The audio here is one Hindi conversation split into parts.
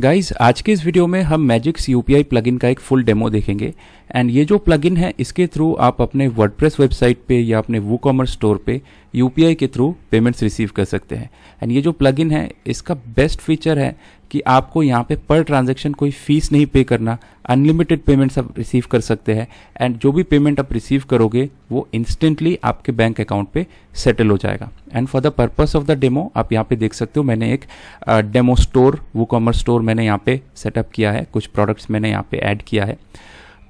गाइज आज के इस वीडियो में हम मैजिक्स यूपीआई प्लगइन का एक फुल डेमो देखेंगे एंड ये जो प्लगइन है इसके थ्रू आप अपने वर्डप्रेस वेबसाइट पे या अपने वो कॉमर्स स्टोर पे यूपीआई के थ्रू पेमेंट्स रिसीव कर सकते हैं एंड ये जो प्लगइन है इसका बेस्ट फीचर है कि आपको यहाँ पे पर ट्रांजेक्शन कोई फीस नहीं पे करना अनलिमिटेड पेमेंट्स आप रिसीव कर सकते हैं एंड जो भी पेमेंट आप रिसीव करोगे वो इंस्टेंटली आपके बैंक अकाउंट पे सेटल हो जाएगा and for the purpose of the demo आप यहाँ पे देख सकते हो मैंने एक demo store WooCommerce store मैंने यहाँ पे सेटअप किया है कुछ प्रोडक्ट्स मैंने यहाँ पे ऐड किया है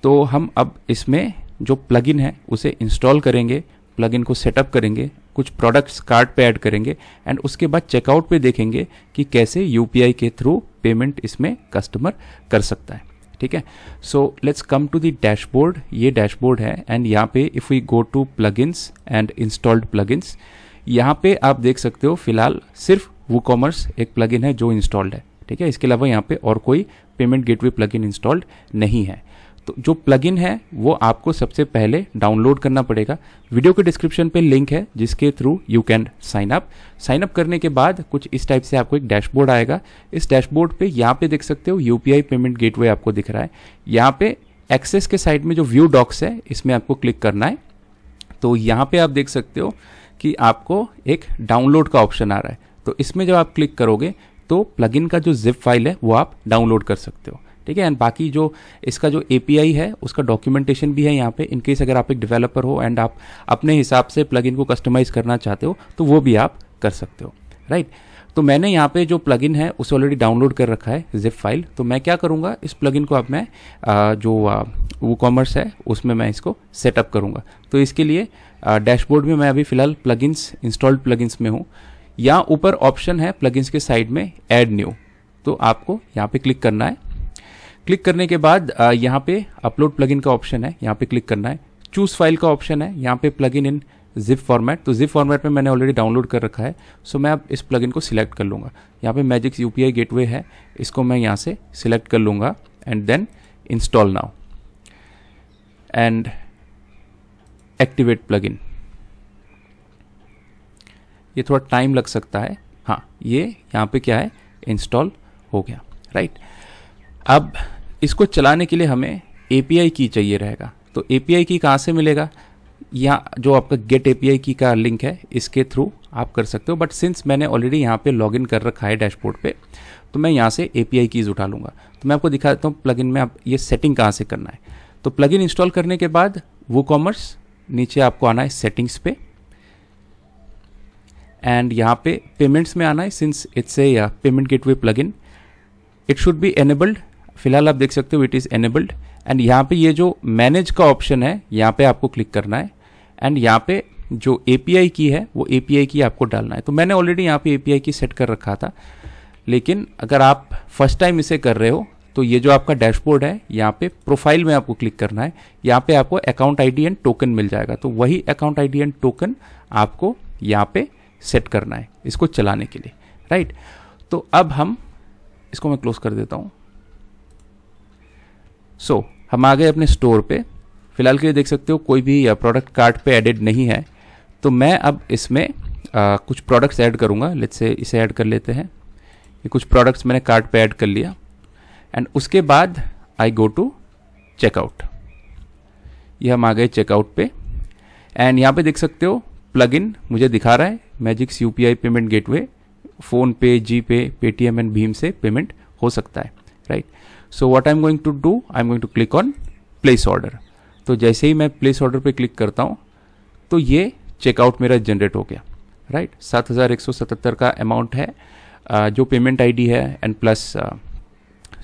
तो हम अब इसमें जो प्लगइन है उसे इंस्टॉल करेंगे प्लगइन को सेटअप करेंगे कुछ प्रोडक्ट्स कार्ड पे ऐड करेंगे एंड उसके बाद चेकआउट पे देखेंगे कि कैसे यू के थ्रू पेमेंट इसमें कस्टमर कर सकता है ठीक है so let's come to the dashboard ये डैशबोर्ड है एंड यहाँ पे if we go to plugins and installed plugins यहाँ पे आप देख सकते हो फिलहाल सिर्फ वो कॉमर्स एक प्लगइन है जो इंस्टॉल्ड है ठीक है इसके अलावा यहाँ पे और कोई पेमेंट गेटवे प्लगइन इंस्टॉल्ड नहीं है तो जो प्लगइन है वो आपको सबसे पहले डाउनलोड करना पड़ेगा वीडियो के डिस्क्रिप्शन पे लिंक है जिसके through you can sign up sign up करने के बाद कुछ इस टाइप से आपको एक डैशबोर्ड आएगा इस डैशबोर्ड पे यहाँ पे देख सकते हो यूपीआई पेमेंट गेटवे आपको दिख रहा है यहाँ पे एक्सेस के साइड में जो व्यू डॉक्स है इसमें आपको क्लिक करना है तो यहाँ पे आप देख सकते हो कि आपको एक डाउनलोड का ऑप्शन आ रहा है तो इसमें जब आप क्लिक करोगे तो प्लगइन का जो जिप फाइल है वो आप डाउनलोड कर सकते हो ठीक है एंड बाकी जो इसका जो एपीआई है उसका डॉक्यूमेंटेशन भी है यहाँ पे इनकेस अगर आप एक डेवलपर हो एंड आप अपने हिसाब से प्लग को कस्टमाइज करना चाहते हो तो वो भी आप कर सकते हो राइट तो मैंने यहाँ पे जो प्लगइन है उसे ऑलरेडी डाउनलोड कर रखा है जिप फाइल तो मैं क्या करूँगा इस प्लगइन को अब मैं आ, जो वो कॉमर्स है उसमें मैं इसको सेटअप करूँगा तो इसके लिए डैशबोर्ड में मैं अभी फिलहाल प्लगइन्स इंस्टॉल्ड प्लगइन्स में हूँ या ऊपर ऑप्शन है प्लगइन्स के साइड में एड न्यू तो आपको यहाँ पे क्लिक करना है क्लिक करने के बाद यहाँ पे अपलोड प्लगइन का ऑप्शन है यहाँ पे क्लिक करना है चूज फाइल का ऑप्शन है यहाँ पे प्लगइन इन जिप फॉर्मेट तो जिप फॉर्मेट में मैंने ऑलरेडी डाउनलोड कर रखा है सो मैं अब इस प्लगइन को सिलेक्ट कर लूँगा यहाँ पे मैजिक यू गेटवे है इसको मैं यहाँ से सिलेक्ट कर लूँगा and then install now and activate plug ये थोड़ा टाइम लग सकता है हाँ ये यहाँ पे क्या है इंस्टॉल हो गया राइट right? अब इसको चलाने के लिए हमें ए की चाहिए रहेगा तो ए की कहाँ से मिलेगा या जो आपका गेट ए की का लिंक है इसके थ्रू आप कर सकते हो बट सिंस मैंने ऑलरेडी यहाँ पे लॉगिन कर रखा है डैशबोर्ड पे तो मैं यहाँ से ए कीज़ उठा लूँगा तो मैं आपको दिखा देता हूँ प्लग में आप ये सेटिंग कहाँ से करना है तो प्लग इंस्टॉल करने के बाद वो कॉमर्स नीचे आपको आना है सेटिंग्स पे एंड यहाँ पे पेमेंट्स में आना है since it's a payment gateway plug it should be enabled फिलहाल आप देख सकते हो इट इज़ एनेबल्ड एंड यहाँ पे ये जो मैनेज का ऑप्शन है यहाँ पे आपको क्लिक करना है एंड यहाँ पे जो ए की है वो ए की आपको डालना है तो मैंने ऑलरेडी यहाँ पे ए की सेट कर रखा था लेकिन अगर आप फर्स्ट टाइम इसे कर रहे हो तो ये जो आपका डैशबोर्ड है यहाँ पे प्रोफाइल में आपको क्लिक करना है यहाँ पे आपको अकाउंट आईडी एंड टोकन मिल जाएगा तो वही अकाउंट आईडी एंड टोकन आपको यहाँ पे सेट करना है इसको चलाने के लिए राइट तो अब हम इसको मैं क्लोज कर देता हूँ सो so, हम आ गए अपने स्टोर पे फिलहाल के लिए देख सकते हो कोई भी प्रोडक्ट कार्ट पे एडेड नहीं है तो मैं अब इसमें आ, कुछ प्रोडक्ट्स ऐड करूँगा लेट से इसे ऐड कर लेते हैं ये कुछ प्रोडक्ट्स मैंने कार्ट पे ऐड कर लिया एंड उसके बाद आई गो टू चेकआउट ये हम आ गए चेकआउट पे एंड यहाँ पे देख सकते हो प्लगइन मुझे दिखा रहा है Magix U payment gateway PhonePe जी पे पेटीएम एंड भीम से पेमेंट हो सकता है right right? So what I am going to do I am going to click on place order तो जैसे ही मैं प्लेस ऑर्डर पर क्लिक करता हूँ तो ये चेकआउट मेरा जनरेट हो गया राइट सात हज़ार एक सौ सतहत्तर का अमाउंट है जो पेमेंट आईडी है एंड प्लस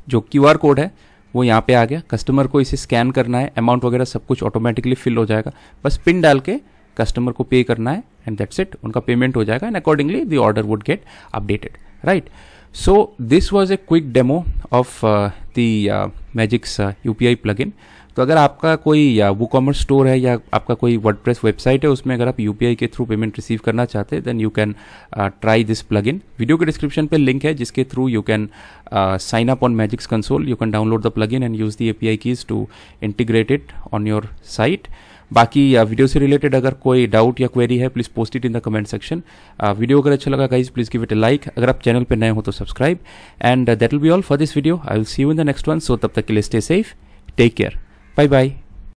जो क्यूआर कोड है वो यहाँ पे आ गया कस्टमर को इसे स्कैन करना है अमाउंट वगैरह सब कुछ ऑटोमेटिकली फिल हो जाएगा बस पिन डाल के कस्टमर को पे करना है एंड दैट्स इट उनका पेमेंट हो जाएगा and accordingly the order would get updated right So this was a quick demo of uh, the uh, Magic's uh, UPI plugin. तो अगर आपका कोई वो कॉमर्स स्टोर है या आपका कोई प्रेस वेबसाइट है उसमें अगर आप यू के थ्रू पेमेंट रिसीव करना चाहते हैं then you can try this plugin video के डिस्क्रिप्शन पे लिंक है जिसके through you can sign up on Magix console you can download the plugin and use the A P I keys to integrate it on your site बाकी वीडियो से रिलेटेड अगर कोई डाउट या क्वेरी है please post it in the comment section video अगर अच्छा लगा guys please give it a like अगर आप चैनल पर नए हो तो subscribe and that will be all for this video I will see you in the next one so तब तक के लिए stay safe take care bye bye